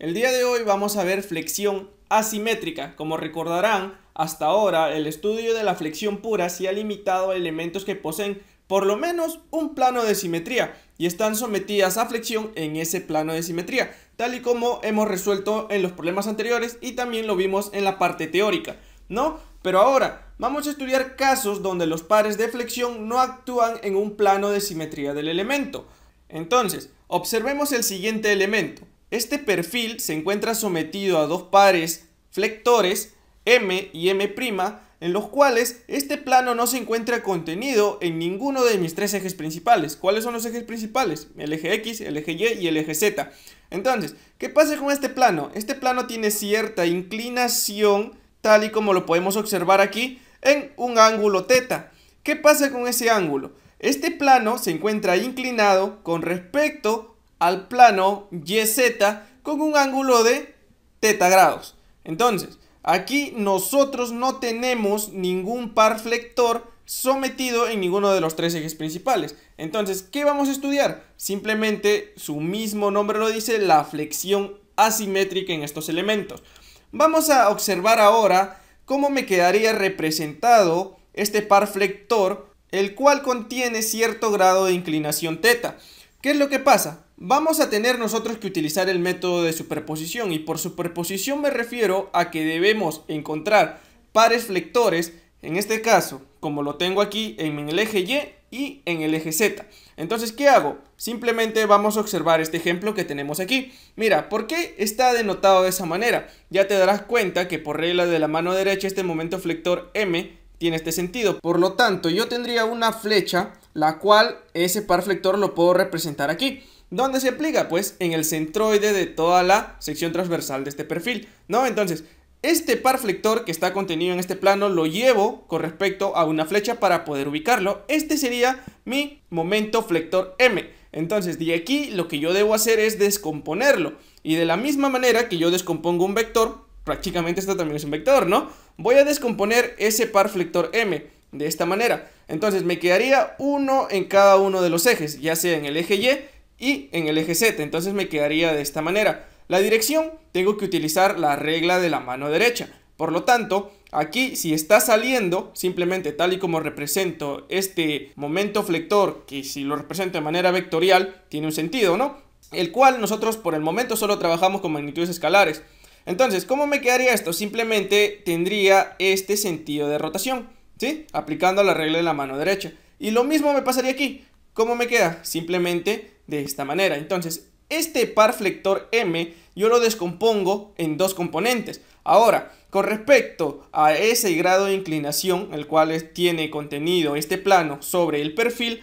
El día de hoy vamos a ver flexión asimétrica. Como recordarán, hasta ahora el estudio de la flexión pura se ha limitado a elementos que poseen por lo menos un plano de simetría y están sometidas a flexión en ese plano de simetría, tal y como hemos resuelto en los problemas anteriores y también lo vimos en la parte teórica, ¿no? Pero ahora vamos a estudiar casos donde los pares de flexión no actúan en un plano de simetría del elemento. Entonces, observemos el siguiente elemento. Este perfil se encuentra sometido a dos pares flectores M y M', en los cuales este plano no se encuentra contenido en ninguno de mis tres ejes principales. ¿Cuáles son los ejes principales? El eje X, el eje Y y el eje Z. Entonces, ¿qué pasa con este plano? Este plano tiene cierta inclinación, tal y como lo podemos observar aquí, en un ángulo θ. ¿Qué pasa con ese ángulo? Este plano se encuentra inclinado con respecto al plano YZ con un ángulo de teta grados. Entonces, aquí nosotros no tenemos ningún par flector sometido en ninguno de los tres ejes principales. Entonces, ¿qué vamos a estudiar? Simplemente, su mismo nombre lo dice, la flexión asimétrica en estos elementos. Vamos a observar ahora cómo me quedaría representado este par flector, el cual contiene cierto grado de inclinación teta. ¿Qué es lo que pasa? Vamos a tener nosotros que utilizar el método de superposición y por superposición me refiero a que debemos encontrar pares flectores, en este caso, como lo tengo aquí en el eje Y y en el eje Z. Entonces, ¿qué hago? Simplemente vamos a observar este ejemplo que tenemos aquí. Mira, ¿por qué está denotado de esa manera? Ya te darás cuenta que por regla de la mano derecha este momento flector M tiene este sentido. Por lo tanto, yo tendría una flecha, la cual ese par flector lo puedo representar aquí. ¿Dónde se aplica? Pues en el centroide de toda la sección transversal de este perfil, ¿no? Entonces, este par flector que está contenido en este plano lo llevo con respecto a una flecha para poder ubicarlo. Este sería mi momento flector M. Entonces de aquí lo que yo debo hacer es descomponerlo. Y de la misma manera que yo descompongo un vector, prácticamente esto también es un vector, ¿no? Voy a descomponer ese par flector M de esta manera. Entonces me quedaría uno en cada uno de los ejes, ya sea en el eje Y y en el eje Z. Entonces me quedaría de esta manera. La dirección tengo que utilizar la regla de la mano derecha. Por lo tanto, aquí si está saliendo, simplemente tal y como represento este momento flector, que si lo represento de manera vectorial, tiene un sentido, ¿no? El cual nosotros por el momento solo trabajamos con magnitudes escalares. Entonces, ¿cómo me quedaría esto? Simplemente tendría este sentido de rotación, ¿sí? Aplicando la regla de la mano derecha. Y lo mismo me pasaría aquí. ¿Cómo me queda? Simplemente de esta manera. Entonces, este par flector M yo lo descompongo en dos componentes. Ahora, con respecto a ese grado de inclinación, el cual tiene contenido este plano sobre el perfil,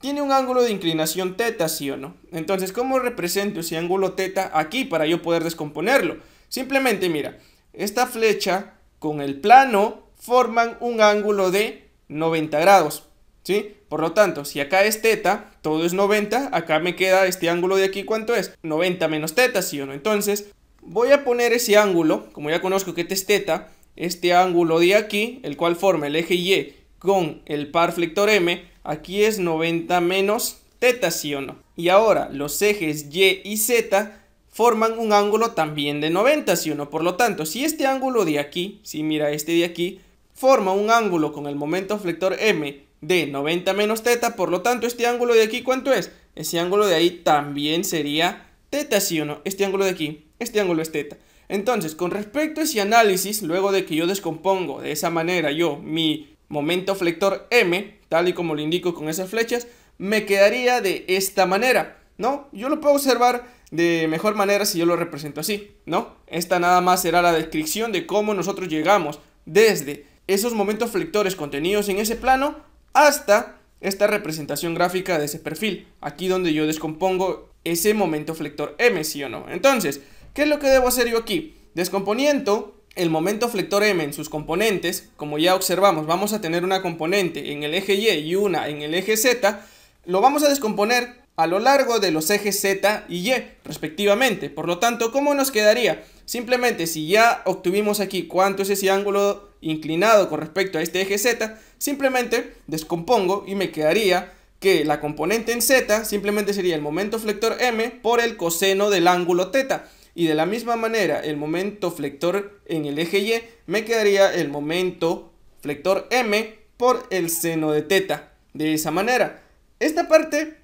tiene un ángulo de inclinación teta, ¿sí o no? Entonces, ¿cómo represento ese ángulo teta aquí para yo poder descomponerlo? Simplemente, mira, esta flecha con el plano forman un ángulo de 90 grados, ¿sí? Por lo tanto, si acá es teta, todo es 90, acá me queda este ángulo de aquí, ¿cuánto es? 90 menos teta, ¿sí o no? Entonces, voy a poner ese ángulo, como ya conozco que este es teta, este ángulo de aquí, el cual forma el eje Y con el par flector M, aquí es 90 menos teta, ¿sí o no? Y ahora, los ejes Y y Z forman un ángulo también de 90, ¿sí o no? Por lo tanto, si este ángulo de aquí, si mira este de aquí, forma un ángulo con el momento flector M de 90 menos teta, por lo tanto este ángulo de aquí ¿cuánto es? Ese ángulo de ahí también sería teta, ¿sí o no? Este ángulo de aquí, este ángulo es teta. Entonces, con respecto a ese análisis, luego de que yo descompongo de esa manera yo mi momento flector M, tal y como lo indico con esas flechas, me quedaría de esta manera, ¿no? Yo lo puedo observar de mejor manera si yo lo represento así, ¿no? Esta nada más será la descripción de cómo nosotros llegamos desde esos momentos flectores contenidos en ese plano hasta esta representación gráfica de ese perfil, aquí donde yo descompongo ese momento flector M, sí o no. Entonces, ¿qué es lo que debo hacer yo aquí? Descomponiendo el momento flector M en sus componentes, como ya observamos, vamos a tener una componente en el eje Y y una en el eje Z, lo vamos a descomponer a lo largo de los ejes Z y Y, respectivamente. Por lo tanto, ¿cómo nos quedaría? Simplemente, si ya obtuvimos aquí cuánto es ese ángulo inclinado con respecto a este eje Z, simplemente descompongo y me quedaría que la componente en Z simplemente sería el momento flector M por el coseno del ángulo teta Y de la misma manera, el momento flector en el eje Y me quedaría el momento flector M por el seno de teta. De esa manera. Esta parte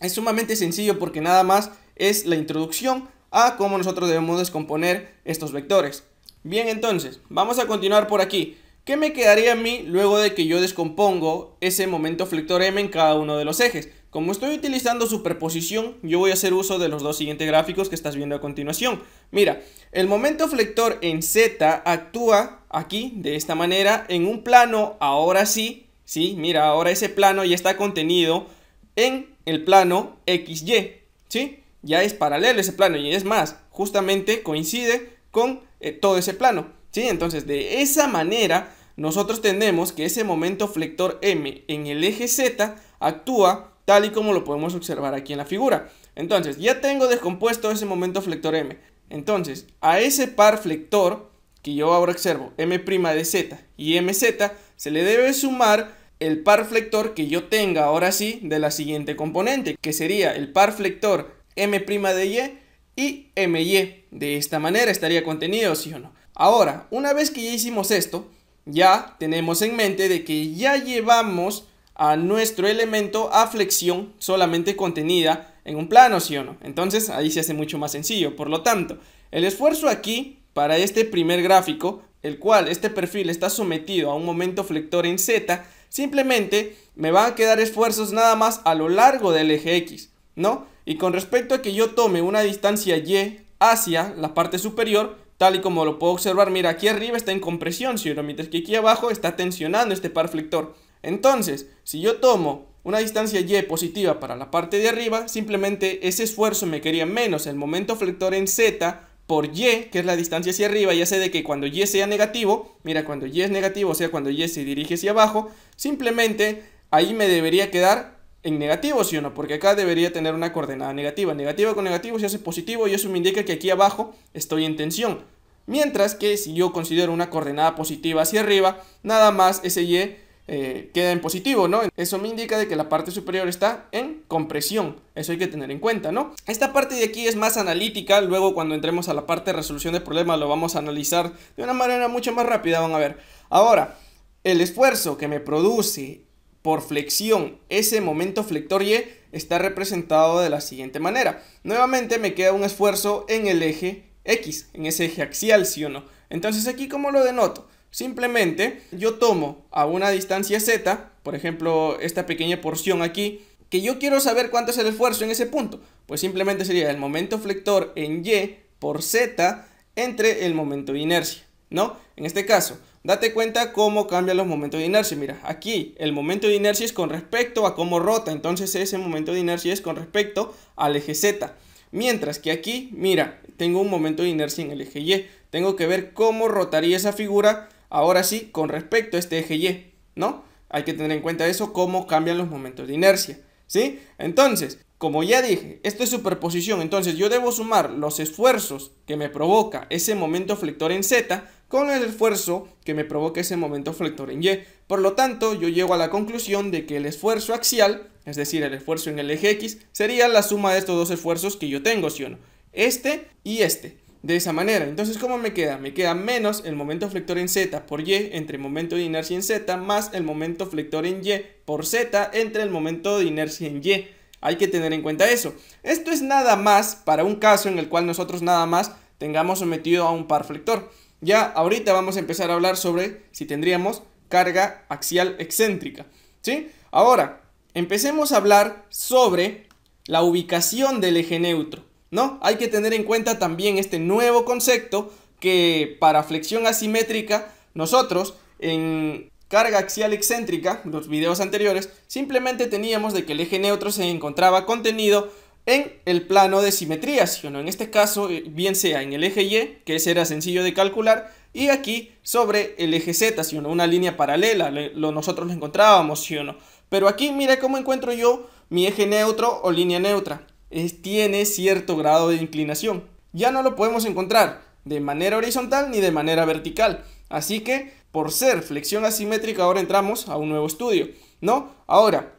es sumamente sencillo porque nada más es la introducción a cómo nosotros debemos descomponer estos vectores. Bien, entonces, vamos a continuar por aquí. ¿Qué me quedaría a mí luego de que yo descompongo ese momento flector M en cada uno de los ejes? Como estoy utilizando superposición, yo voy a hacer uso de los dos siguientes gráficos que estás viendo a continuación. Mira, el momento flector en Z actúa aquí, de esta manera, en un plano, ahora sí, sí, mira, ahora ese plano ya está contenido en el plano XY, ¿sí? Ya es paralelo ese plano y es más, justamente coincide con eh, todo ese plano. ¿sí? Entonces, de esa manera, nosotros tenemos que ese momento flector M en el eje Z actúa tal y como lo podemos observar aquí en la figura. Entonces, ya tengo descompuesto ese momento flector M. Entonces, a ese par flector que yo ahora observo, M' de Z y MZ, se le debe sumar el par flector que yo tenga ahora sí de la siguiente componente, que sería el par flector M' de Y y MY. De esta manera estaría contenido, sí o no. Ahora, una vez que ya hicimos esto, ya tenemos en mente de que ya llevamos a nuestro elemento a flexión solamente contenida en un plano, sí o no. Entonces ahí se hace mucho más sencillo. Por lo tanto, el esfuerzo aquí para este primer gráfico, el cual este perfil está sometido a un momento flector en Z, simplemente me van a quedar esfuerzos nada más a lo largo del eje X, ¿no? Y con respecto a que yo tome una distancia Y hacia la parte superior, tal y como lo puedo observar, mira, aquí arriba está en compresión, ¿sí? mientras que aquí abajo está tensionando este par flector. Entonces, si yo tomo una distancia y positiva para la parte de arriba, simplemente ese esfuerzo me quería menos el momento flector en z por y, que es la distancia hacia arriba, ya sé de que cuando y sea negativo, mira, cuando y es negativo, o sea, cuando y se dirige hacia abajo, simplemente ahí me debería quedar en negativo, ¿sí o no? Porque acá debería tener una coordenada negativa. Negativa con negativo se hace positivo y eso me indica que aquí abajo estoy en tensión. Mientras que si yo considero una coordenada positiva hacia arriba, nada más ese Y eh, queda en positivo, ¿no? Eso me indica de que la parte superior está en compresión. Eso hay que tener en cuenta, ¿no? Esta parte de aquí es más analítica. Luego cuando entremos a la parte de resolución de problemas lo vamos a analizar de una manera mucho más rápida, van a ver. Ahora, el esfuerzo que me produce por flexión. Ese momento flector Y está representado de la siguiente manera. Nuevamente me queda un esfuerzo en el eje X, en ese eje axial, sí o no. Entonces aquí ¿cómo lo denoto? Simplemente yo tomo a una distancia Z, por ejemplo esta pequeña porción aquí, que yo quiero saber cuánto es el esfuerzo en ese punto. Pues simplemente sería el momento flector en Y por Z entre el momento de inercia, ¿no? En este caso, Date cuenta cómo cambian los momentos de inercia. Mira, aquí el momento de inercia es con respecto a cómo rota. Entonces ese momento de inercia es con respecto al eje Z. Mientras que aquí, mira, tengo un momento de inercia en el eje Y. Tengo que ver cómo rotaría esa figura, ahora sí, con respecto a este eje Y, ¿no? Hay que tener en cuenta eso, cómo cambian los momentos de inercia, ¿sí? Entonces, como ya dije, esto es superposición, entonces yo debo sumar los esfuerzos que me provoca ese momento flector en Z con el esfuerzo que me provoca ese momento flector en Y. Por lo tanto, yo llego a la conclusión de que el esfuerzo axial, es decir, el esfuerzo en el eje X, sería la suma de estos dos esfuerzos que yo tengo, ¿sí o no? Este y este. De esa manera, entonces ¿cómo me queda? Me queda menos el momento flector en Z por Y entre el momento de inercia en Z más el momento flector en Y por Z entre el momento de inercia en Y. Hay que tener en cuenta eso. Esto es nada más para un caso en el cual nosotros nada más tengamos sometido a un par flector. Ya ahorita vamos a empezar a hablar sobre si tendríamos carga axial excéntrica. ¿Sí? Ahora, empecemos a hablar sobre la ubicación del eje neutro. ¿No? Hay que tener en cuenta también este nuevo concepto que para flexión asimétrica nosotros en carga axial excéntrica, los videos anteriores, simplemente teníamos de que el eje neutro se encontraba contenido en el plano de simetría, si o no? En este caso, eh, bien sea en el eje Y, que ese era sencillo de calcular, y aquí sobre el eje Z, si Una línea paralela, lo, nosotros lo encontrábamos, Si o no? Pero aquí, mira cómo encuentro yo mi eje neutro o línea neutra. Es, tiene cierto grado de inclinación. Ya no lo podemos encontrar de manera horizontal ni de manera vertical. Así que por ser flexión asimétrica, ahora entramos a un nuevo estudio, ¿no? Ahora,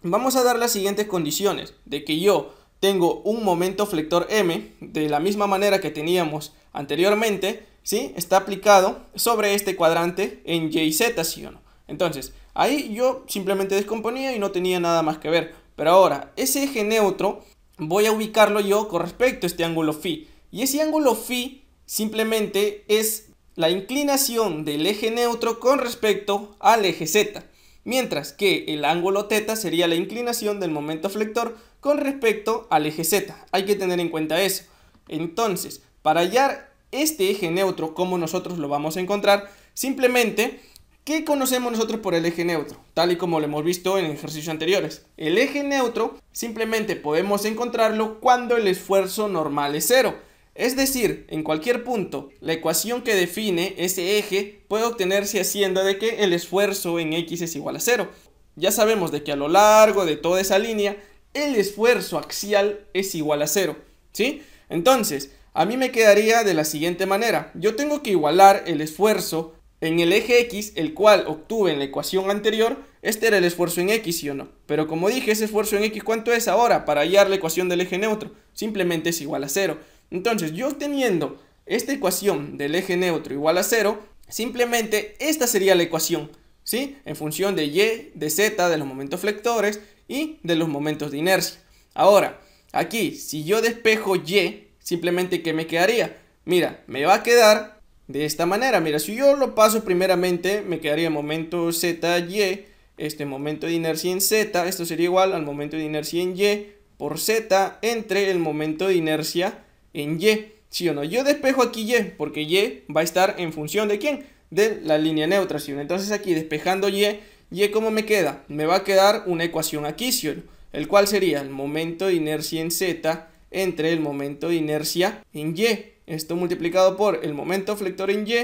vamos a dar las siguientes condiciones, de que yo tengo un momento flector M, de la misma manera que teníamos anteriormente, ¿sí? Está aplicado sobre este cuadrante en z ¿sí o no? Entonces, ahí yo simplemente descomponía y no tenía nada más que ver. Pero ahora, ese eje neutro voy a ubicarlo yo con respecto a este ángulo phi. Y ese ángulo phi simplemente es la inclinación del eje neutro con respecto al eje Z, mientras que el ángulo θ sería la inclinación del momento flector con respecto al eje Z. Hay que tener en cuenta eso. Entonces, para hallar este eje neutro, como nosotros lo vamos a encontrar, simplemente, ¿qué conocemos nosotros por el eje neutro? Tal y como lo hemos visto en ejercicios anteriores. El eje neutro simplemente podemos encontrarlo cuando el esfuerzo normal es cero. Es decir, en cualquier punto, la ecuación que define ese eje puede obtenerse haciendo de que el esfuerzo en X es igual a cero. Ya sabemos de que a lo largo de toda esa línea, el esfuerzo axial es igual a cero, ¿sí? Entonces, a mí me quedaría de la siguiente manera. Yo tengo que igualar el esfuerzo en el eje X, el cual obtuve en la ecuación anterior, este era el esfuerzo en X, ¿sí o no? Pero como dije, ese esfuerzo en X, ¿cuánto es ahora para hallar la ecuación del eje neutro? Simplemente es igual a cero. Entonces, yo teniendo esta ecuación del eje neutro igual a cero, simplemente esta sería la ecuación, ¿sí? En función de y, de z, de los momentos flectores y de los momentos de inercia. Ahora, aquí, si yo despejo y, simplemente ¿qué me quedaría? Mira, me va a quedar de esta manera. Mira, si yo lo paso primeramente, me quedaría momento z, y, este momento de inercia en z, esto sería igual al momento de inercia en y por z entre el momento de inercia en Y. ¿Sí o no? Yo despejo aquí Y, porque Y va a estar en función de quién? De la línea neutra, si o no? Entonces aquí despejando Y, ¿Y cómo me queda? Me va a quedar una ecuación aquí, ¿sí o no? El cual sería el momento de inercia en Z entre el momento de inercia en Y. Esto multiplicado por el momento flector en Y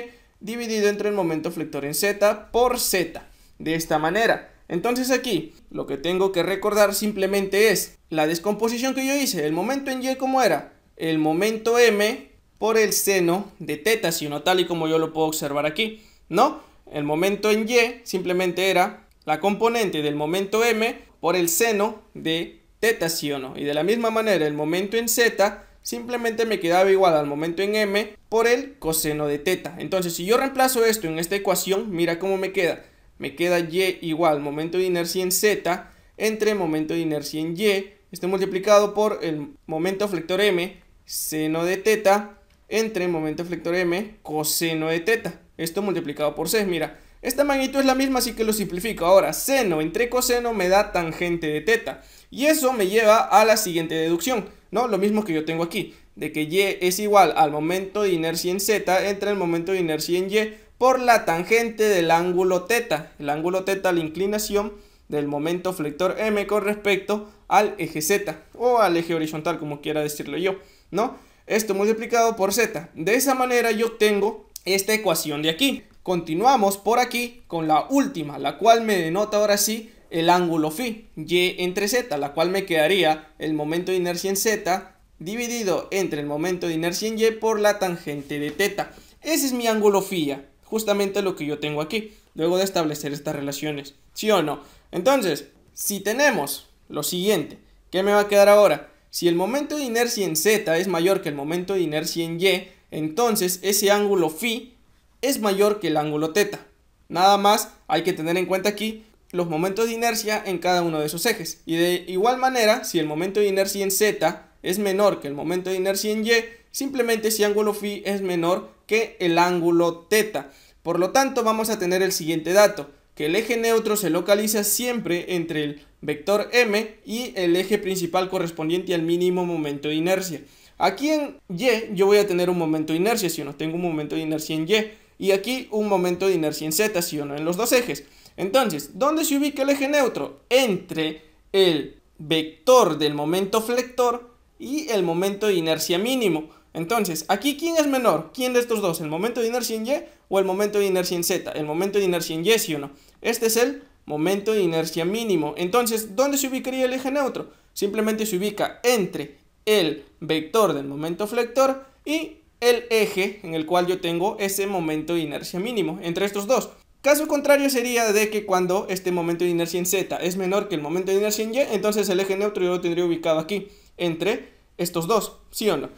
dividido entre el momento flector en Z por Z. De esta manera. Entonces aquí lo que tengo que recordar simplemente es la descomposición que yo hice. El momento en Y, ¿cómo era? el momento m por el seno de teta, sino tal y como yo lo puedo observar aquí, ¿no? El momento en y simplemente era la componente del momento m por el seno de teta, ¿sí Y de la misma manera, el momento en z simplemente me quedaba igual al momento en m por el coseno de teta. Entonces, si yo reemplazo esto en esta ecuación, mira cómo me queda. Me queda y igual momento de inercia en z entre momento de inercia en y, este multiplicado por el momento flector m seno de teta entre momento flector m coseno de teta. Esto multiplicado por 6, mira. Esta magnitud es la misma, así que lo simplifico. Ahora, seno entre coseno me da tangente de teta. Y eso me lleva a la siguiente deducción, ¿no? Lo mismo que yo tengo aquí, de que y es igual al momento de inercia en z entre el momento de inercia en y por la tangente del ángulo teta. El ángulo teta, la inclinación del momento flector m con respecto al eje z o al eje horizontal, como quiera decirlo yo. ¿no? Esto multiplicado por z. De esa manera yo tengo esta ecuación de aquí. Continuamos por aquí con la última, la cual me denota ahora sí el ángulo phi, y entre z, la cual me quedaría el momento de inercia en z dividido entre el momento de inercia en y por la tangente de teta. Ese es mi ángulo phi, justamente lo que yo tengo aquí, luego de establecer estas relaciones, ¿sí o no? Entonces, si tenemos lo siguiente, ¿qué me va a quedar ahora? Si el momento de inercia en Z es mayor que el momento de inercia en Y, entonces ese ángulo phi es mayor que el ángulo teta. Nada más hay que tener en cuenta aquí los momentos de inercia en cada uno de esos ejes. Y de igual manera, si el momento de inercia en Z es menor que el momento de inercia en Y, simplemente ese ángulo phi es menor que el ángulo teta. Por lo tanto, vamos a tener el siguiente dato, que el eje neutro se localiza siempre entre el vector m y el eje principal correspondiente al mínimo momento de inercia. Aquí en Y yo voy a tener un momento de inercia si o no tengo un momento de inercia en Y y aquí un momento de inercia en Z si o no en los dos ejes. Entonces, ¿dónde se ubica el eje neutro? Entre el vector del momento flector y el momento de inercia mínimo. Entonces, aquí quién es menor, quién de estos dos, el momento de inercia en Y o el momento de inercia en Z, el momento de inercia en Y, si o no. Este es el momento de inercia mínimo. Entonces, ¿dónde se ubicaría el eje neutro? Simplemente se ubica entre el vector del momento flector y el eje en el cual yo tengo ese momento de inercia mínimo, entre estos dos. Caso contrario sería de que cuando este momento de inercia en Z es menor que el momento de inercia en Y, entonces el eje neutro yo lo tendría ubicado aquí, entre estos dos, ¿sí o no?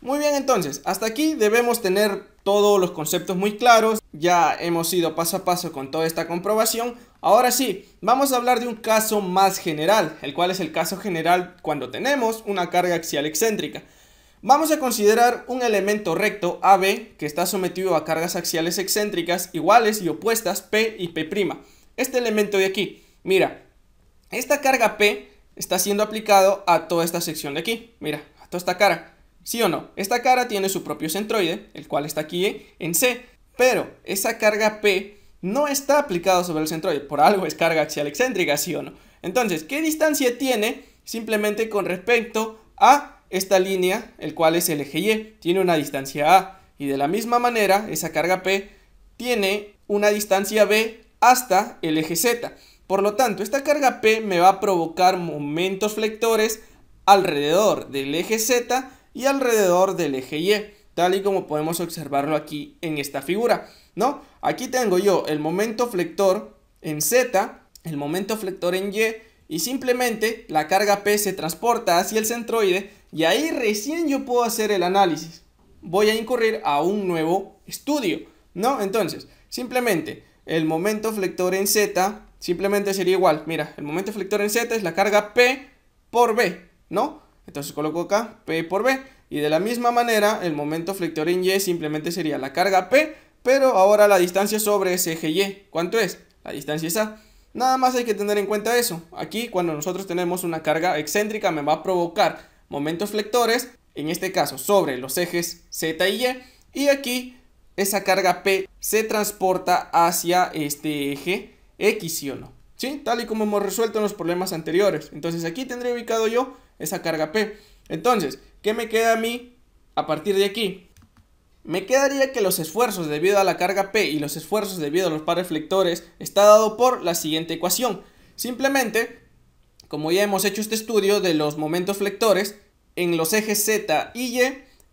Muy bien, entonces, hasta aquí debemos tener todos los conceptos muy claros, ya hemos ido paso a paso con toda esta comprobación, Ahora sí, vamos a hablar de un caso más general, el cual es el caso general cuando tenemos una carga axial excéntrica. Vamos a considerar un elemento recto AB que está sometido a cargas axiales excéntricas iguales y opuestas P y P'. Este elemento de aquí, mira, esta carga P está siendo aplicado a toda esta sección de aquí, mira, a toda esta cara, ¿sí o no? Esta cara tiene su propio centroide, el cual está aquí en C, pero esa carga P no está aplicado sobre el centroide, por algo es carga axial excéntrica, ¿sí o no? Entonces, ¿qué distancia tiene simplemente con respecto a esta línea, el cual es el eje Y? Tiene una distancia A y de la misma manera esa carga P tiene una distancia B hasta el eje Z. Por lo tanto, esta carga P me va a provocar momentos flectores alrededor del eje Z y alrededor del eje Y tal y como podemos observarlo aquí en esta figura, ¿no? Aquí tengo yo el momento flector en Z, el momento flector en Y, y simplemente la carga P se transporta hacia el centroide y ahí recién yo puedo hacer el análisis. Voy a incurrir a un nuevo estudio, ¿no? Entonces, simplemente el momento flector en Z simplemente sería igual. Mira, el momento flector en Z es la carga P por B, ¿no? Entonces coloco acá P por B. Y de la misma manera, el momento flector en Y simplemente sería la carga P, pero ahora la distancia sobre ese eje Y. ¿Cuánto es? La distancia es A. Nada más hay que tener en cuenta eso. Aquí, cuando nosotros tenemos una carga excéntrica, me va a provocar momentos flectores, en este caso sobre los ejes Z y Y, y aquí esa carga P se transporta hacia este eje X, ¿sí o no? ¿Sí? Tal y como hemos resuelto en los problemas anteriores. Entonces aquí tendré ubicado yo esa carga P. Entonces, ¿qué me queda a mí a partir de aquí? Me quedaría que los esfuerzos debido a la carga P y los esfuerzos debido a los pares flexores está dado por la siguiente ecuación. Simplemente, como ya hemos hecho este estudio de los momentos flectores, en los ejes Z y Y,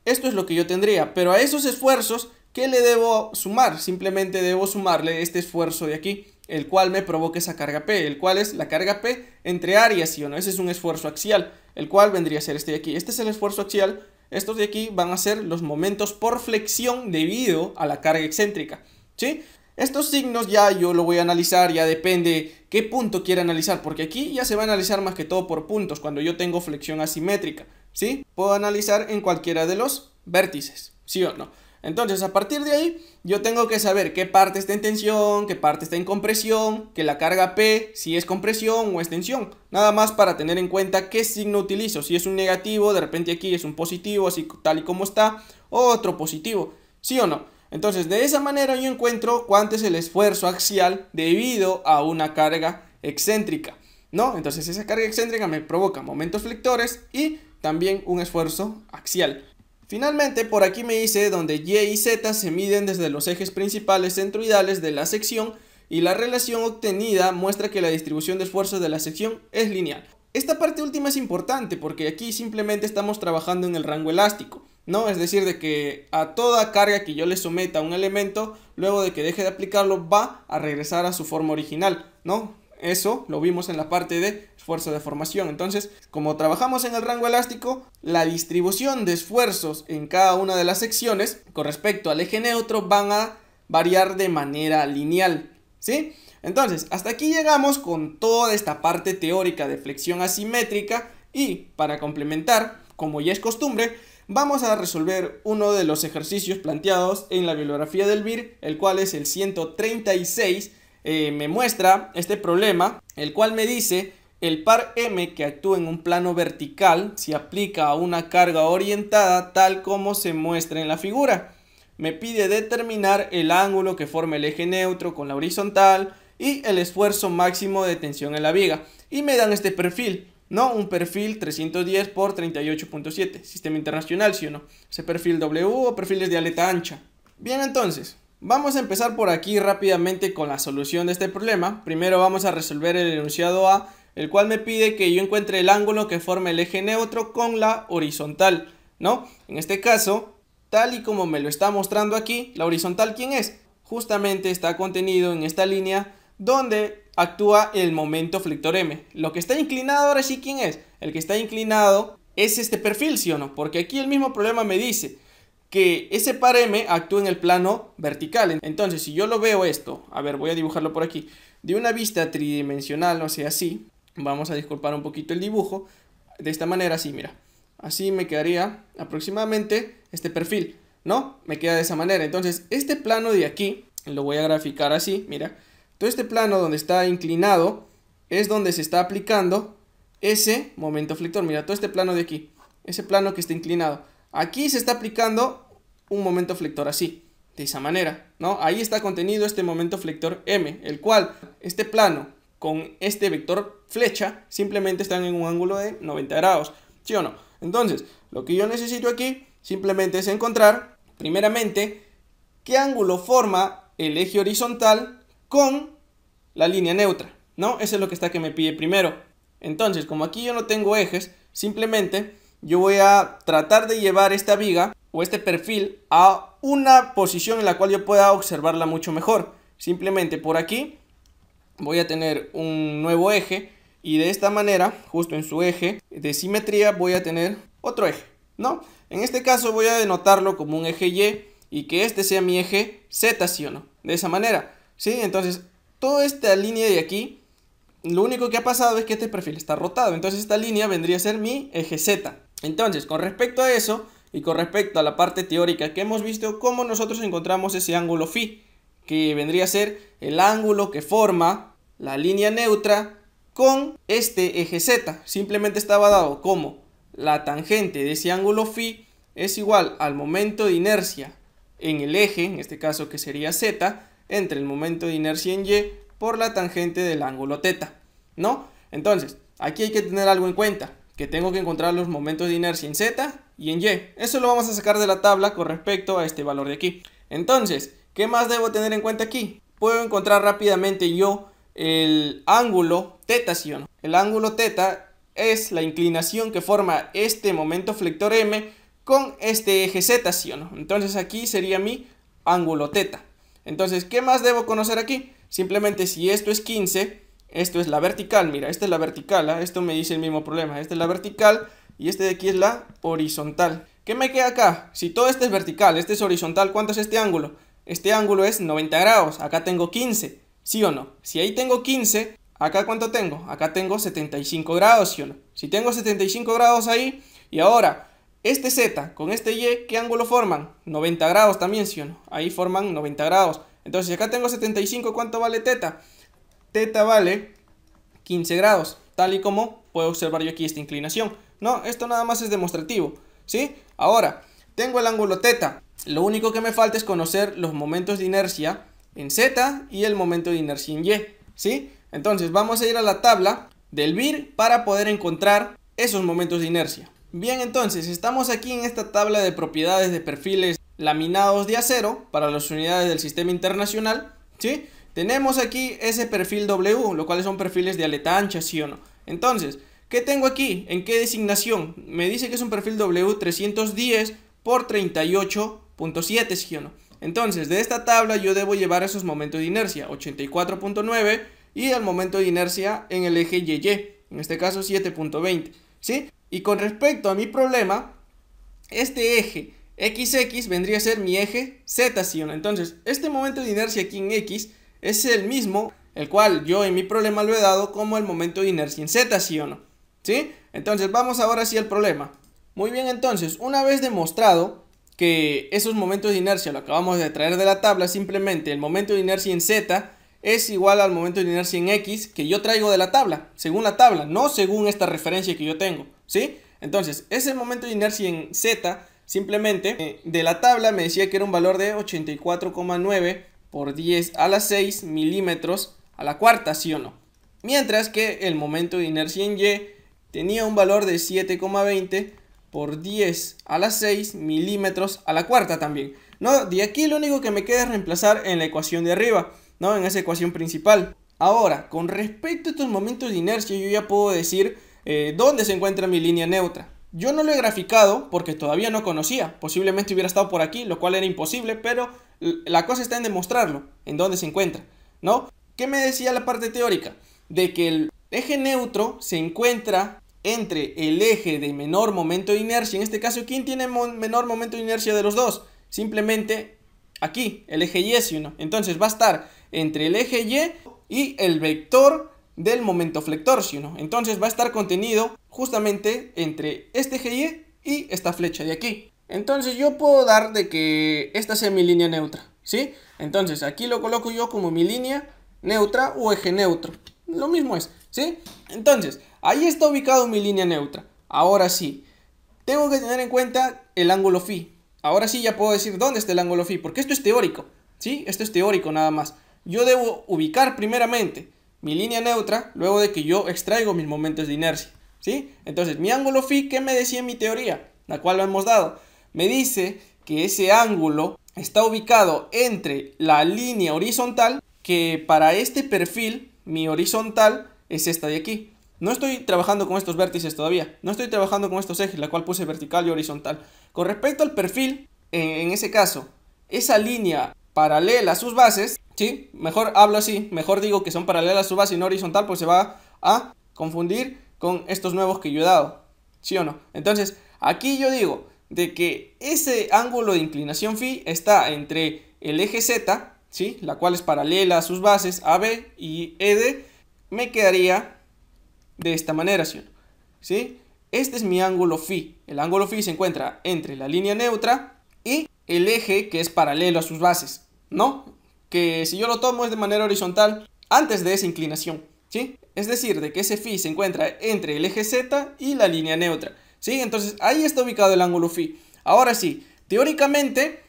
esto es lo que yo tendría. Pero a esos esfuerzos, ¿qué le debo sumar? Simplemente debo sumarle este esfuerzo de aquí el cual me provoca esa carga P, el cual es la carga P entre áreas, ¿sí o no? Ese es un esfuerzo axial, el cual vendría a ser este de aquí. Este es el esfuerzo axial, estos de aquí van a ser los momentos por flexión debido a la carga excéntrica, ¿sí? Estos signos ya yo lo voy a analizar, ya depende qué punto quiera analizar, porque aquí ya se va a analizar más que todo por puntos, cuando yo tengo flexión asimétrica, ¿sí? Puedo analizar en cualquiera de los vértices, ¿sí o no? Entonces, a partir de ahí, yo tengo que saber qué parte está en tensión, qué parte está en compresión, que la carga P, si es compresión o es tensión. Nada más para tener en cuenta qué signo utilizo. Si es un negativo, de repente aquí es un positivo, así tal y como está, otro positivo. ¿Sí o no? Entonces, de esa manera yo encuentro cuánto es el esfuerzo axial debido a una carga excéntrica. ¿No? Entonces, esa carga excéntrica me provoca momentos flectores y también un esfuerzo axial. Finalmente, por aquí me hice donde Y y Z se miden desde los ejes principales centroidales de la sección y la relación obtenida muestra que la distribución de esfuerzos de la sección es lineal. Esta parte última es importante porque aquí simplemente estamos trabajando en el rango elástico, ¿no? Es decir, de que a toda carga que yo le someta a un elemento, luego de que deje de aplicarlo, va a regresar a su forma original, ¿no? Eso lo vimos en la parte de esfuerzo de formación. Entonces, como trabajamos en el rango elástico, la distribución de esfuerzos en cada una de las secciones con respecto al eje neutro van a variar de manera lineal. ¿Sí? Entonces, hasta aquí llegamos con toda esta parte teórica de flexión asimétrica y para complementar, como ya es costumbre, vamos a resolver uno de los ejercicios planteados en la bibliografía del BIR, el cual es el 136 eh, me muestra este problema, el cual me dice el par M que actúa en un plano vertical se aplica a una carga orientada tal como se muestra en la figura. Me pide determinar el ángulo que forma el eje neutro con la horizontal y el esfuerzo máximo de tensión en la viga. Y me dan este perfil, ¿no? Un perfil 310 por 38.7, sistema internacional, si o no? Ese perfil W o perfiles de aleta ancha. Bien, entonces, Vamos a empezar por aquí rápidamente con la solución de este problema. Primero vamos a resolver el enunciado A, el cual me pide que yo encuentre el ángulo que forma el eje neutro con la horizontal, ¿no? En este caso, tal y como me lo está mostrando aquí, la horizontal ¿quién es? Justamente está contenido en esta línea donde actúa el momento flector M. Lo que está inclinado ahora sí ¿quién es? El que está inclinado es este perfil, ¿sí o no? Porque aquí el mismo problema me dice que ese par M actúe en el plano vertical. Entonces, si yo lo veo esto, a ver, voy a dibujarlo por aquí, de una vista tridimensional, no sea, así, vamos a disculpar un poquito el dibujo, de esta manera, así, mira, así me quedaría aproximadamente este perfil, ¿no? Me queda de esa manera. Entonces, este plano de aquí, lo voy a graficar así, mira, todo este plano donde está inclinado es donde se está aplicando ese momento flector, mira, todo este plano de aquí, ese plano que está inclinado. Aquí se está aplicando un momento flector así, de esa manera, ¿no? Ahí está contenido este momento flector M, el cual este plano con este vector flecha simplemente están en un ángulo de 90 grados, ¿sí o no? Entonces, lo que yo necesito aquí simplemente es encontrar, primeramente, qué ángulo forma el eje horizontal con la línea neutra, ¿no? Eso es lo que está que me pide primero. Entonces, como aquí yo no tengo ejes, simplemente yo voy a tratar de llevar esta viga o este perfil a una posición en la cual yo pueda observarla mucho mejor. Simplemente por aquí voy a tener un nuevo eje y de esta manera, justo en su eje de simetría, voy a tener otro eje, ¿no? En este caso voy a denotarlo como un eje Y y que este sea mi eje Z, ¿sí o no? De esa manera, ¿sí? Entonces, toda esta línea de aquí, lo único que ha pasado es que este perfil está rotado. Entonces, esta línea vendría a ser mi eje Z, entonces, con respecto a eso y con respecto a la parte teórica que hemos visto, cómo nosotros encontramos ese ángulo phi, que vendría a ser el ángulo que forma la línea neutra con este eje z. Simplemente estaba dado como la tangente de ese ángulo phi es igual al momento de inercia en el eje, en este caso que sería z, entre el momento de inercia en y por la tangente del ángulo θ, ¿no? Entonces, aquí hay que tener algo en cuenta que tengo que encontrar los momentos de inercia en Z y en Y. Eso lo vamos a sacar de la tabla con respecto a este valor de aquí. Entonces, ¿qué más debo tener en cuenta aquí? Puedo encontrar rápidamente yo el ángulo teta, ¿sí o no? El ángulo teta es la inclinación que forma este momento flector M con este eje Z, ¿sí o no? Entonces aquí sería mi ángulo teta. Entonces, ¿qué más debo conocer aquí? Simplemente si esto es 15 esto es la vertical, mira, esta es la vertical, ¿ah? esto me dice el mismo problema. Esta es la vertical y este de aquí es la horizontal. ¿Qué me queda acá? Si todo este es vertical, este es horizontal, ¿cuánto es este ángulo? Este ángulo es 90 grados, acá tengo 15, ¿sí o no? Si ahí tengo 15, ¿acá cuánto tengo? Acá tengo 75 grados, ¿sí o no? Si tengo 75 grados ahí, y ahora, este Z con este Y, ¿qué ángulo forman? 90 grados también, ¿sí o no? Ahí forman 90 grados. Entonces, si acá tengo 75, ¿cuánto vale teta? Teta vale 15 grados, tal y como puedo observar yo aquí esta inclinación. No, esto nada más es demostrativo, ¿sí? Ahora, tengo el ángulo teta. Lo único que me falta es conocer los momentos de inercia en Z y el momento de inercia en Y, ¿sí? Entonces vamos a ir a la tabla del BIR para poder encontrar esos momentos de inercia. Bien, entonces estamos aquí en esta tabla de propiedades de perfiles laminados de acero para las unidades del sistema internacional, ¿sí? Tenemos aquí ese perfil W, lo cual son perfiles de aleta ancha, sí o no. Entonces, ¿qué tengo aquí? ¿En qué designación? Me dice que es un perfil W310 por 38.7, sí o no. Entonces, de esta tabla yo debo llevar esos momentos de inercia, 84.9 y el momento de inercia en el eje YY, en este caso 7.20, ¿sí? Y con respecto a mi problema, este eje XX vendría a ser mi eje Z, ¿sí o no? Entonces, este momento de inercia aquí en X es el mismo, el cual yo en mi problema lo he dado como el momento de inercia en Z, ¿sí o no? ¿Sí? Entonces vamos ahora sí al problema. Muy bien, entonces, una vez demostrado que esos momentos de inercia lo acabamos de traer de la tabla, simplemente el momento de inercia en Z es igual al momento de inercia en X que yo traigo de la tabla, según la tabla, no según esta referencia que yo tengo, ¿sí? Entonces, ese momento de inercia en Z, simplemente, eh, de la tabla me decía que era un valor de 84,9 por 10 a la 6 milímetros a la cuarta, sí o no. Mientras que el momento de inercia en Y tenía un valor de 7,20 por 10 a la 6 milímetros a la cuarta también. ¿no? De aquí lo único que me queda es reemplazar en la ecuación de arriba, ¿no? en esa ecuación principal. Ahora, con respecto a estos momentos de inercia, yo ya puedo decir eh, dónde se encuentra mi línea neutra. Yo no lo he graficado porque todavía no conocía, posiblemente hubiera estado por aquí, lo cual era imposible, pero la cosa está en demostrarlo, en dónde se encuentra, ¿no? ¿Qué me decía la parte teórica? De que el eje neutro se encuentra entre el eje de menor momento de inercia, en este caso, ¿quién tiene menor momento de inercia de los dos? Simplemente aquí, el eje y es 1. Entonces va a estar entre el eje y y el vector del momento flector, no Entonces va a estar contenido justamente entre este eje y esta flecha de aquí. Entonces yo puedo dar de que esta sea mi línea neutra, ¿sí? Entonces aquí lo coloco yo como mi línea neutra o eje neutro. Lo mismo es, ¿sí? Entonces, ahí está ubicado mi línea neutra. Ahora sí, tengo que tener en cuenta el ángulo phi. Ahora sí ya puedo decir dónde está el ángulo phi, porque esto es teórico, ¿sí? Esto es teórico nada más. Yo debo ubicar primeramente mi línea neutra luego de que yo extraigo mis momentos de inercia. ¿Sí? Entonces, mi ángulo phi, ¿qué me decía mi teoría? La cual lo hemos dado. Me dice que ese ángulo está ubicado entre la línea horizontal, que para este perfil, mi horizontal es esta de aquí. No estoy trabajando con estos vértices todavía, no estoy trabajando con estos ejes, la cual puse vertical y horizontal. Con respecto al perfil, en ese caso, esa línea paralela a sus bases Sí, mejor hablo así, mejor digo que son paralelas a su base y no horizontal, pues se va a confundir con estos nuevos que yo he dado. ¿Sí o no? Entonces, aquí yo digo de que ese ángulo de inclinación phi está entre el eje Z, ¿sí? La cual es paralela a sus bases AB y ED, me quedaría de esta manera, ¿sí? O no? ¿Sí? Este es mi ángulo phi. El ángulo phi se encuentra entre la línea neutra y el eje que es paralelo a sus bases, ¿no? que si yo lo tomo es de manera horizontal antes de esa inclinación, ¿sí? Es decir, de que ese phi se encuentra entre el eje Z y la línea neutra, ¿sí? Entonces ahí está ubicado el ángulo phi. Ahora sí, teóricamente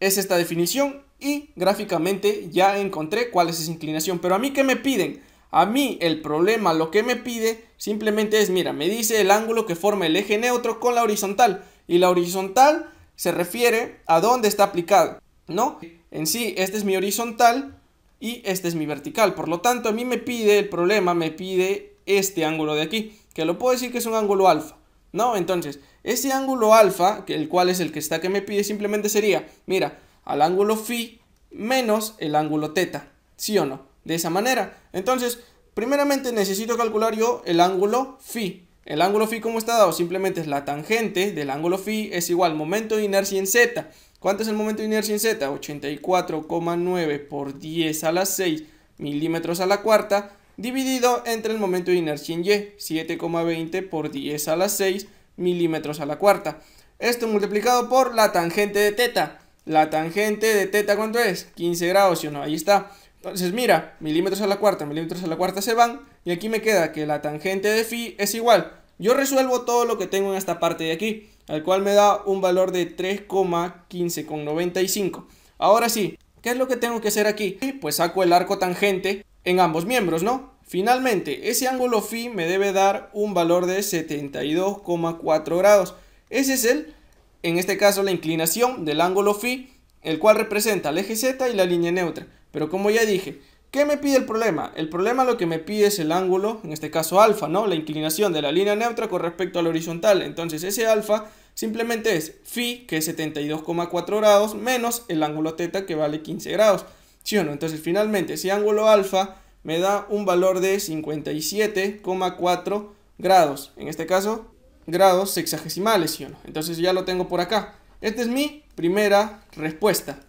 es esta definición y gráficamente ya encontré cuál es esa inclinación. Pero a mí, ¿qué me piden? A mí el problema, lo que me pide simplemente es, mira, me dice el ángulo que forma el eje neutro con la horizontal. Y la horizontal se refiere a dónde está aplicado, ¿no? En sí, este es mi horizontal y este es mi vertical. Por lo tanto, a mí me pide, el problema me pide este ángulo de aquí, que lo puedo decir que es un ángulo alfa. ¿No? Entonces, ese ángulo alfa, el cual es el que está que me pide, simplemente sería, mira, al ángulo phi menos el ángulo teta. ¿Sí o no? De esa manera. Entonces, primeramente necesito calcular yo el ángulo phi. El ángulo phi como está dado simplemente es la tangente del ángulo phi es igual momento de inercia en z. ¿Cuánto es el momento de inercia en Z? 84,9 por 10 a la 6 milímetros a la cuarta dividido entre el momento de inercia en Y, 7,20 por 10 a la 6 milímetros a la cuarta. Esto multiplicado por la tangente de teta. La tangente de teta, ¿cuánto es? 15 grados, ¿sí o no? Ahí está. Entonces, mira, milímetros a la cuarta, milímetros a la cuarta se van. Y aquí me queda que la tangente de phi es igual yo resuelvo todo lo que tengo en esta parte de aquí, al cual me da un valor de 3,15,95. Ahora sí, ¿qué es lo que tengo que hacer aquí? Pues saco el arco tangente en ambos miembros, ¿no? Finalmente, ese ángulo phi me debe dar un valor de 72,4 grados. Ese es el, en este caso, la inclinación del ángulo phi, el cual representa el eje z y la línea neutra. Pero como ya dije, ¿Qué me pide el problema? El problema lo que me pide es el ángulo, en este caso alfa, ¿no? La inclinación de la línea neutra con respecto al horizontal. Entonces ese alfa simplemente es phi, que es 72,4 grados, menos el ángulo teta, que vale 15 grados. ¿Sí o no? Entonces finalmente ese ángulo alfa me da un valor de 57,4 grados. En este caso, grados sexagesimales, ¿sí o no? Entonces ya lo tengo por acá. Esta es mi primera respuesta.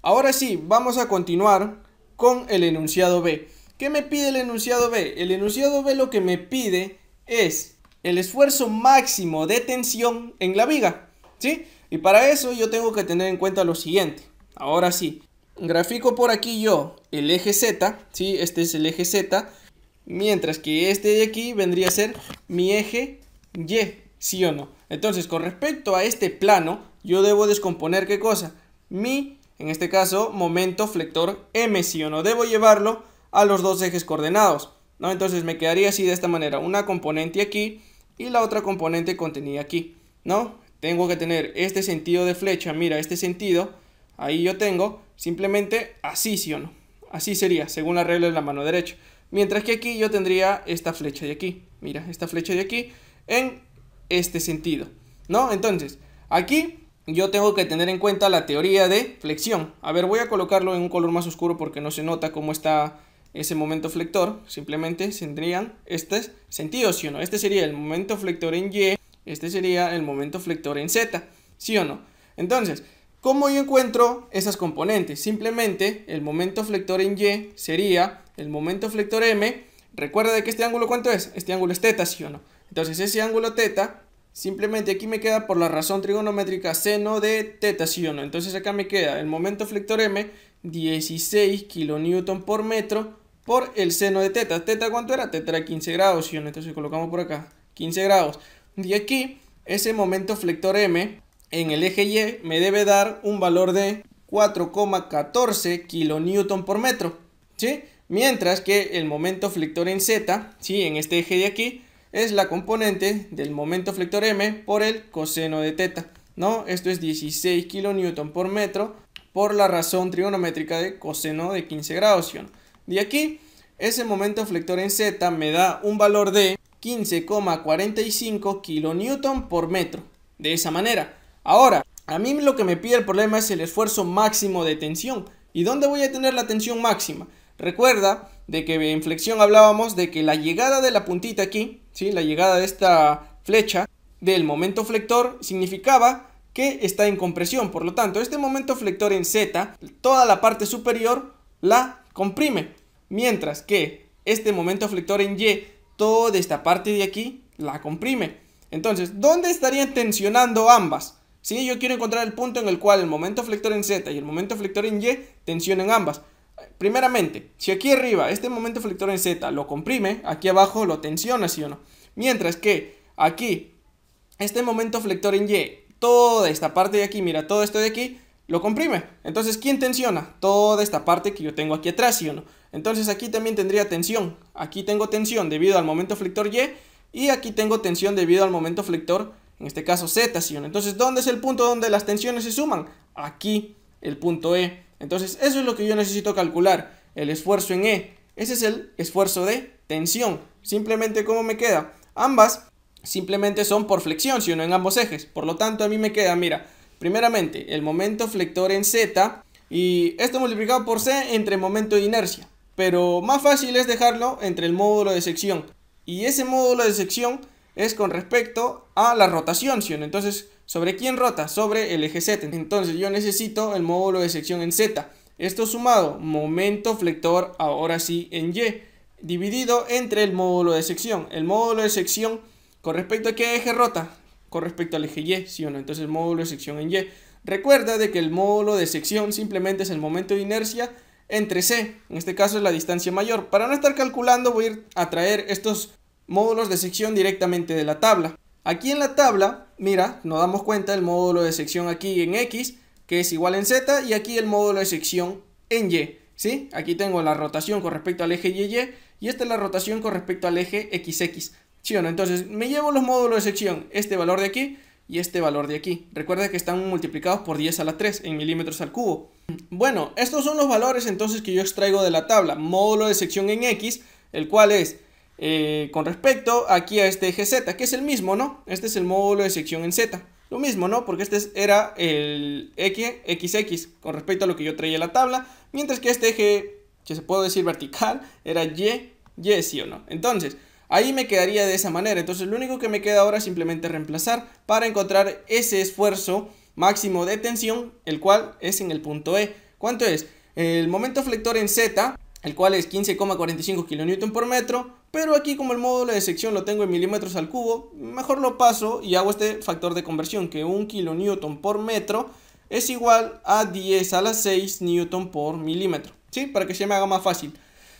Ahora sí, vamos a continuar con el enunciado B. ¿Qué me pide el enunciado B? El enunciado B lo que me pide es el esfuerzo máximo de tensión en la viga, ¿sí? Y para eso yo tengo que tener en cuenta lo siguiente. Ahora sí, grafico por aquí yo el eje Z, ¿sí? Este es el eje Z, mientras que este de aquí vendría a ser mi eje Y, ¿sí o no? Entonces, con respecto a este plano, yo debo descomponer ¿qué cosa? Mi en este caso momento flector M, si o no debo llevarlo a los dos ejes coordenados, ¿no? Entonces me quedaría así de esta manera, una componente aquí y la otra componente contenida aquí, ¿no? Tengo que tener este sentido de flecha, mira, este sentido, ahí yo tengo, simplemente así, si o no, así sería, según la regla de la mano derecha. Mientras que aquí yo tendría esta flecha de aquí, mira, esta flecha de aquí, en este sentido, ¿no? Entonces, aquí yo tengo que tener en cuenta la teoría de flexión. A ver, voy a colocarlo en un color más oscuro porque no se nota cómo está ese momento flector. Simplemente tendrían estos sentidos, ¿sí o no? Este sería el momento flector en Y, este sería el momento flector en Z, ¿sí o no? Entonces, ¿cómo yo encuentro esas componentes? Simplemente el momento flector en Y sería el momento flector M. Recuerda de que este ángulo, ¿cuánto es? Este ángulo es teta, ¿sí o no? Entonces, ese ángulo teta Simplemente aquí me queda por la razón trigonométrica seno de teta, ¿sí o no? Entonces acá me queda el momento flector M, 16 kN por metro por el seno de teta. ¿Teta cuánto era? Teta era 15 grados, ¿sí o no? Entonces colocamos por acá 15 grados. Y aquí ese momento flector M en el eje Y me debe dar un valor de 4,14 kN por metro, ¿sí? Mientras que el momento flector en Z, ¿sí? En este eje de aquí es la componente del momento flector m por el coseno de θ. ¿no? Esto es 16 kN por metro por la razón trigonométrica de coseno de 15 grados. De aquí, ese momento flector en Z me da un valor de 15,45 kN por metro. De esa manera. Ahora, a mí lo que me pide el problema es el esfuerzo máximo de tensión. ¿Y dónde voy a tener la tensión máxima? Recuerda de que en flexión hablábamos de que la llegada de la puntita aquí ¿sí? la llegada de esta flecha del momento flector significaba que está en compresión. Por lo tanto, este momento flector en Z, toda la parte superior la comprime. Mientras que este momento flector en Y, toda esta parte de aquí la comprime. Entonces, ¿dónde estarían tensionando ambas? ¿Sí? Yo quiero encontrar el punto en el cual el momento flector en Z y el momento flector en Y tensionen ambas primeramente, si aquí arriba este momento flector en Z lo comprime, aquí abajo lo tensiona, ¿sí o no? Mientras que aquí, este momento flector en Y, toda esta parte de aquí, mira, todo esto de aquí, lo comprime. Entonces, ¿quién tensiona? Toda esta parte que yo tengo aquí atrás, ¿sí o no? Entonces aquí también tendría tensión. Aquí tengo tensión debido al momento flector Y y aquí tengo tensión debido al momento flector, en este caso Z, ¿sí o no? Entonces, ¿dónde es el punto donde las tensiones se suman? Aquí, el punto E. Entonces, eso es lo que yo necesito calcular, el esfuerzo en E. Ese es el esfuerzo de tensión. Simplemente, ¿cómo me queda? Ambas simplemente son por flexión, si en ambos ejes. Por lo tanto, a mí me queda, mira, primeramente, el momento flector en Z y esto multiplicado por C entre momento de inercia. Pero más fácil es dejarlo entre el módulo de sección. Y ese módulo de sección es con respecto a la rotación, si uno. Entonces, ¿Sobre quién rota? Sobre el eje Z. Entonces yo necesito el módulo de sección en Z. Esto sumado, momento flector, ahora sí en Y, dividido entre el módulo de sección. El módulo de sección, ¿con respecto a qué eje rota? Con respecto al eje Y, ¿sí o no? Entonces el módulo de sección en Y. Recuerda de que el módulo de sección simplemente es el momento de inercia entre C, en este caso es la distancia mayor. Para no estar calculando voy a traer estos módulos de sección directamente de la tabla. Aquí en la tabla mira, nos damos cuenta el módulo de sección aquí en X, que es igual en Z, y aquí el módulo de sección en Y, ¿sí? Aquí tengo la rotación con respecto al eje YY, y esta es la rotación con respecto al eje XX, ¿sí o Entonces, me llevo los módulos de sección, este valor de aquí y este valor de aquí. Recuerda que están multiplicados por 10 a la 3 en milímetros al cubo. Bueno, estos son los valores entonces que yo extraigo de la tabla. Módulo de sección en X, el cual es eh, con respecto aquí a este eje Z, que es el mismo, ¿no? Este es el módulo de sección en Z. Lo mismo, ¿no? Porque este era el X, XX con respecto a lo que yo traía en la tabla, mientras que este eje, que se puede decir vertical, era Y, Y sí o no. Entonces, ahí me quedaría de esa manera. Entonces, lo único que me queda ahora es simplemente reemplazar para encontrar ese esfuerzo máximo de tensión, el cual es en el punto E. ¿Cuánto es? El momento flector en Z, el cual es 15,45 kN por metro, pero aquí como el módulo de sección lo tengo en milímetros al cubo, mejor lo paso y hago este factor de conversión, que 1 kN por metro es igual a 10 a la 6 newton por milímetro, ¿sí? Para que se me haga más fácil.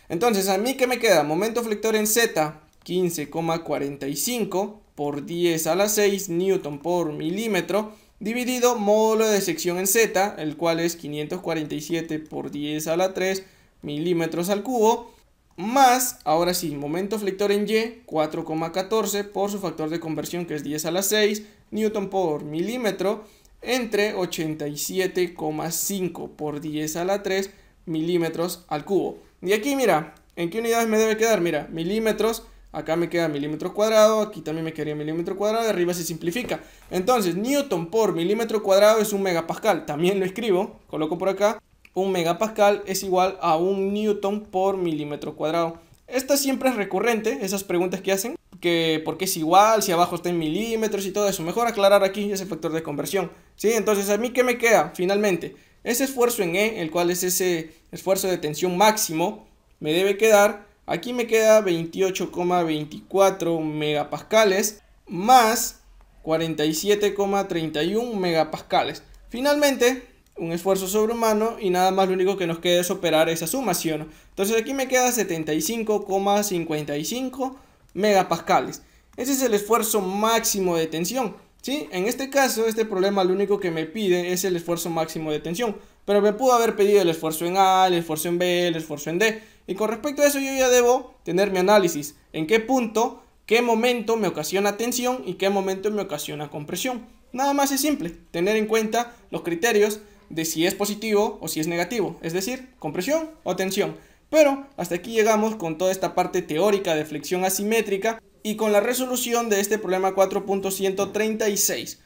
Entonces, ¿a mí qué me queda? Momento flector en Z, 15,45 por 10 a la 6 newton por milímetro, dividido módulo de sección en Z, el cual es 547 por 10 a la 3 milímetros al cubo, más, ahora sí, momento flector en Y, 4,14 por su factor de conversión que es 10 a la 6 newton por milímetro entre 87,5 por 10 a la 3 milímetros al cubo. Y aquí mira, ¿en qué unidades me debe quedar? Mira, milímetros, acá me queda milímetro cuadrado, aquí también me quedaría milímetro cuadrado, arriba se simplifica. Entonces, newton por milímetro cuadrado es un megapascal, también lo escribo, coloco por acá, un megapascal es igual a un newton por milímetro cuadrado. Esta siempre es recurrente, esas preguntas que hacen, que porque es igual, si abajo está en milímetros y todo eso. Mejor aclarar aquí ese factor de conversión. ¿sí? Entonces, ¿a mí qué me queda finalmente? Ese esfuerzo en E, el cual es ese esfuerzo de tensión máximo, me debe quedar, aquí me queda 28,24 megapascales más 47,31 megapascales. Finalmente, un esfuerzo sobrehumano y nada más lo único que nos queda es operar esa sumación. Entonces aquí me queda 75,55 megapascales. Ese es el esfuerzo máximo de tensión. ¿sí? En este caso, este problema lo único que me pide es el esfuerzo máximo de tensión. Pero me pudo haber pedido el esfuerzo en A, el esfuerzo en B, el esfuerzo en D. Y con respecto a eso yo ya debo tener mi análisis. En qué punto, qué momento me ocasiona tensión y qué momento me ocasiona compresión. Nada más es simple, tener en cuenta los criterios de si es positivo o si es negativo, es decir, compresión o tensión. Pero hasta aquí llegamos con toda esta parte teórica de flexión asimétrica y con la resolución de este problema 4.136.